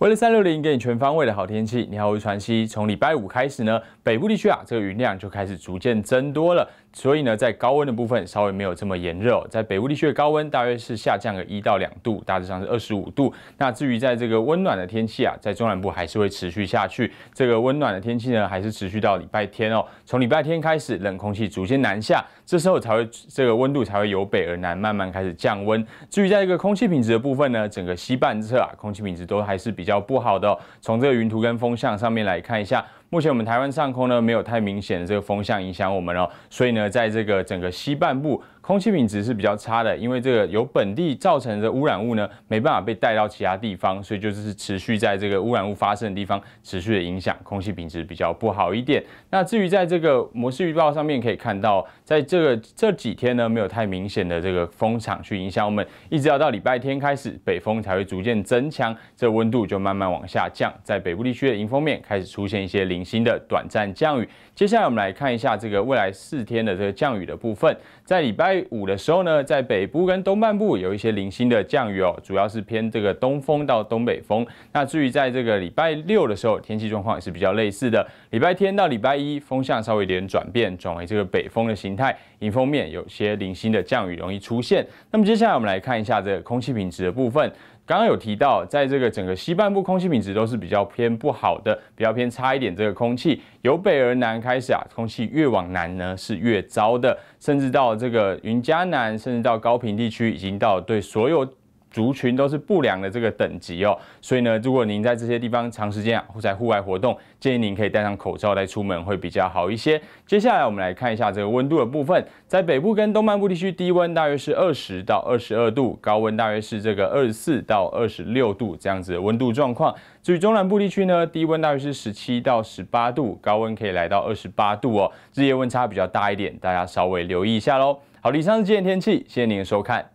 为了三六零给你全方位的好天气，你好，吴传熙。从礼拜五开始呢，北部地区啊，这个雨量就开始逐渐增多了。所以呢，在高温的部分稍微没有这么炎热，在北部地区的高温大约是下降个一到两度，大致上是二十五度。那至于在这个温暖的天气啊，在中南部还是会持续下去。这个温暖的天气呢，还是持续到礼拜天哦。从礼拜天开始，冷空气逐渐南下，这时候才会这个温度才会由北而南慢慢开始降温。至于在一个空气品质的部分呢，整个西半侧啊，空气品质都还是比较不好的。从这个云图跟风向上面来看一下。目前我们台湾上空呢，没有太明显的这个风向影响我们了，所以呢，在这个整个西半部。空气品质是比较差的，因为这个由本地造成的污染物呢，没办法被带到其他地方，所以就是持续在这个污染物发生的地方持续的影响，空气品质比较不好一点。那至于在这个模式预报上面可以看到，在这个这几天呢，没有太明显的这个风场去影响我们，一直要到礼拜天开始，北风才会逐渐增强，这温度就慢慢往下降，在北部地区的迎风面开始出现一些零星的短暂降雨。接下来我们来看一下这个未来四天的这个降雨的部分，在礼拜。在五的时候呢，在北部跟东半部有一些零星的降雨哦，主要是偏这个东风到东北风。那至于在这个礼拜六的时候，天气状况也是比较类似的。礼拜天到礼拜一，风向稍微有点转变，转为这个北风的形态，迎风面有些零星的降雨容易出现。那么接下来我们来看一下这个空气品质的部分。刚刚有提到，在这个整个西半部空气品质都是比较偏不好的，比较偏差一点。这个空气由北而南开始啊，空气越往南呢是越糟的，甚至到这个。云嘉南，甚至到高平地区，已经到对所有。族群都是不良的这个等级哦，所以呢，如果您在这些地方长时间啊在户外活动，建议您可以戴上口罩再出门会比较好一些。接下来我们来看一下这个温度的部分，在北部跟东半部地区，低温大约是二十到二十二度，高温大约是这个二十四到二十六度这样子的温度状况。至于中南部地区呢，低温大约是十七到十八度，高温可以来到二十八度哦，日夜温差比较大一点，大家稍微留意一下喽。好，以上是今天天气，谢谢您的收看。